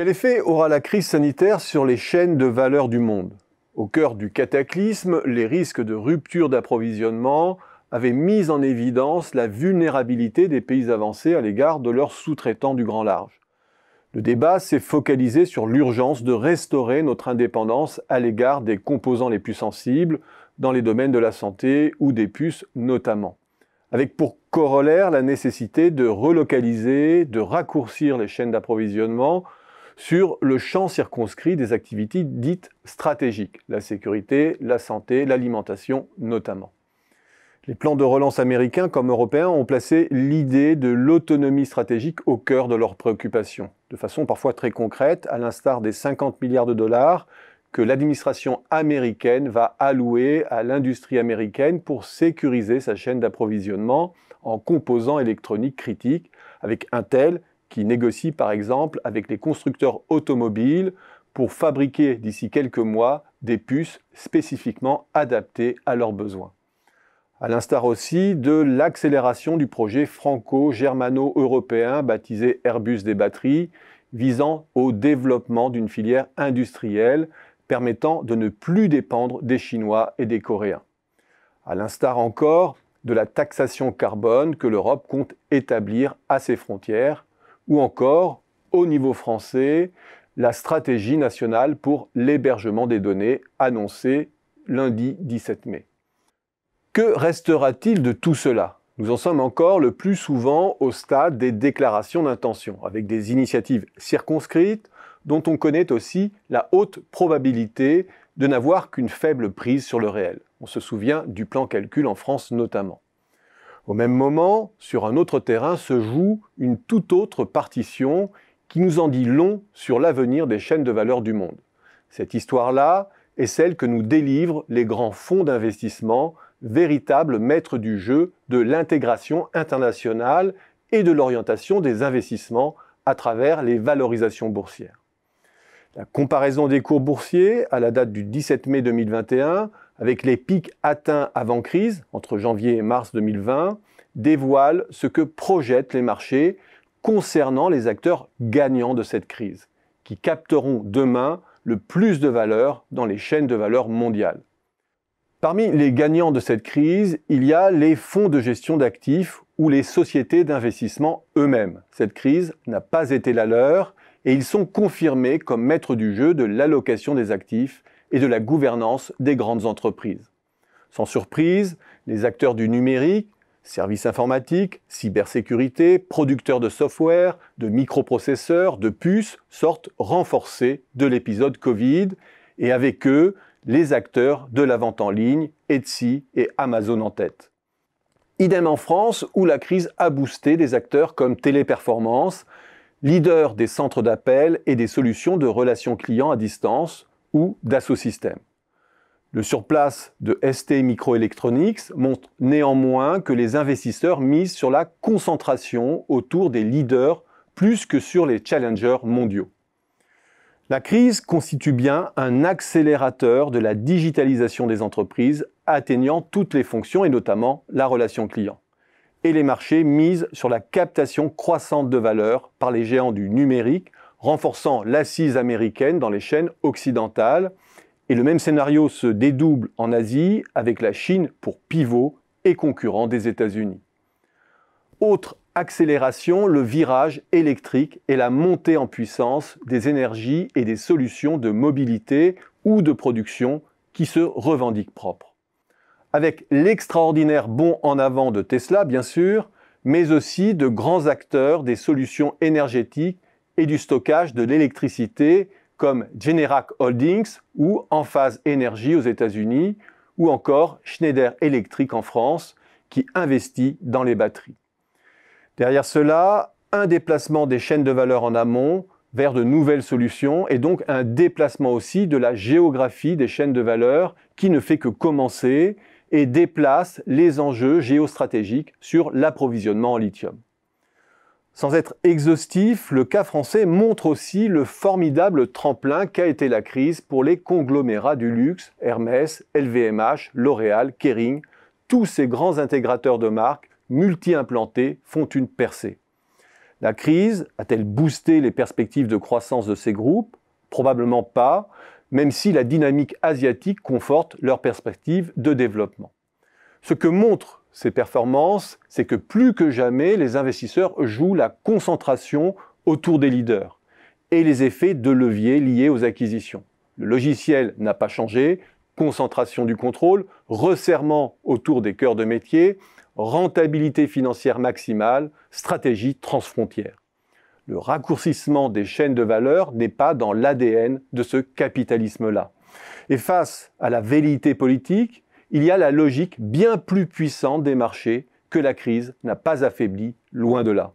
Quel effet aura la crise sanitaire sur les chaînes de valeur du monde Au cœur du cataclysme, les risques de rupture d'approvisionnement avaient mis en évidence la vulnérabilité des pays avancés à l'égard de leurs sous-traitants du grand large. Le débat s'est focalisé sur l'urgence de restaurer notre indépendance à l'égard des composants les plus sensibles, dans les domaines de la santé ou des puces notamment. Avec pour corollaire la nécessité de relocaliser, de raccourcir les chaînes d'approvisionnement, sur le champ circonscrit des activités dites stratégiques, la sécurité, la santé, l'alimentation notamment. Les plans de relance américains comme européens ont placé l'idée de l'autonomie stratégique au cœur de leurs préoccupations, de façon parfois très concrète, à l'instar des 50 milliards de dollars que l'administration américaine va allouer à l'industrie américaine pour sécuriser sa chaîne d'approvisionnement en composants électroniques critiques avec Intel qui négocie par exemple avec les constructeurs automobiles pour fabriquer d'ici quelques mois des puces spécifiquement adaptées à leurs besoins. À l'instar aussi de l'accélération du projet franco-germano-européen baptisé Airbus des batteries, visant au développement d'une filière industrielle permettant de ne plus dépendre des Chinois et des Coréens. À l'instar encore de la taxation carbone que l'Europe compte établir à ses frontières, ou encore, au niveau français, la stratégie nationale pour l'hébergement des données annoncée lundi 17 mai. Que restera-t-il de tout cela Nous en sommes encore le plus souvent au stade des déclarations d'intention, avec des initiatives circonscrites dont on connaît aussi la haute probabilité de n'avoir qu'une faible prise sur le réel. On se souvient du plan calcul en France notamment. Au même moment, sur un autre terrain se joue une toute autre partition qui nous en dit long sur l'avenir des chaînes de valeur du monde. Cette histoire-là est celle que nous délivrent les grands fonds d'investissement, véritables maîtres du jeu de l'intégration internationale et de l'orientation des investissements à travers les valorisations boursières. La comparaison des cours boursiers à la date du 17 mai 2021 avec les pics atteints avant crise, entre janvier et mars 2020, dévoile ce que projettent les marchés concernant les acteurs gagnants de cette crise, qui capteront demain le plus de valeur dans les chaînes de valeur mondiales. Parmi les gagnants de cette crise, il y a les fonds de gestion d'actifs ou les sociétés d'investissement eux-mêmes. Cette crise n'a pas été la leur et ils sont confirmés comme maîtres du jeu de l'allocation des actifs et de la gouvernance des grandes entreprises. Sans surprise, les acteurs du numérique Services informatiques, cybersécurité, producteurs de software, de microprocesseurs, de puces sortent renforcés de l'épisode Covid et avec eux, les acteurs de la vente en ligne, Etsy et Amazon en tête. Idem en France, où la crise a boosté des acteurs comme Téléperformance, leader des centres d'appel et des solutions de relations clients à distance, ou Dassault le surplace de ST Microelectronics montre néanmoins que les investisseurs misent sur la concentration autour des leaders plus que sur les challengers mondiaux. La crise constitue bien un accélérateur de la digitalisation des entreprises, atteignant toutes les fonctions et notamment la relation client. Et les marchés misent sur la captation croissante de valeur par les géants du numérique, renforçant l'assise américaine dans les chaînes occidentales et le même scénario se dédouble en Asie avec la Chine pour pivot et concurrent des États-Unis. Autre accélération, le virage électrique et la montée en puissance des énergies et des solutions de mobilité ou de production qui se revendiquent propres. Avec l'extraordinaire bond en avant de Tesla, bien sûr, mais aussi de grands acteurs des solutions énergétiques et du stockage de l'électricité comme Generac Holdings ou Enphase Energy aux États-Unis ou encore Schneider Electric en France qui investit dans les batteries. Derrière cela, un déplacement des chaînes de valeur en amont vers de nouvelles solutions et donc un déplacement aussi de la géographie des chaînes de valeur qui ne fait que commencer et déplace les enjeux géostratégiques sur l'approvisionnement en lithium. Sans être exhaustif, le cas français montre aussi le formidable tremplin qu'a été la crise pour les conglomérats du luxe, Hermès, LVMH, L'Oréal, Kering, tous ces grands intégrateurs de marques multi-implantés font une percée. La crise a-t-elle boosté les perspectives de croissance de ces groupes Probablement pas, même si la dynamique asiatique conforte leurs perspectives de développement. Ce que montre ces performances, c'est que plus que jamais, les investisseurs jouent la concentration autour des leaders et les effets de levier liés aux acquisitions. Le logiciel n'a pas changé, concentration du contrôle, resserrement autour des cœurs de métier, rentabilité financière maximale, stratégie transfrontière. Le raccourcissement des chaînes de valeur n'est pas dans l'ADN de ce capitalisme-là. Et face à la vérité politique, il y a la logique bien plus puissante des marchés que la crise n'a pas affaiblie, loin de là.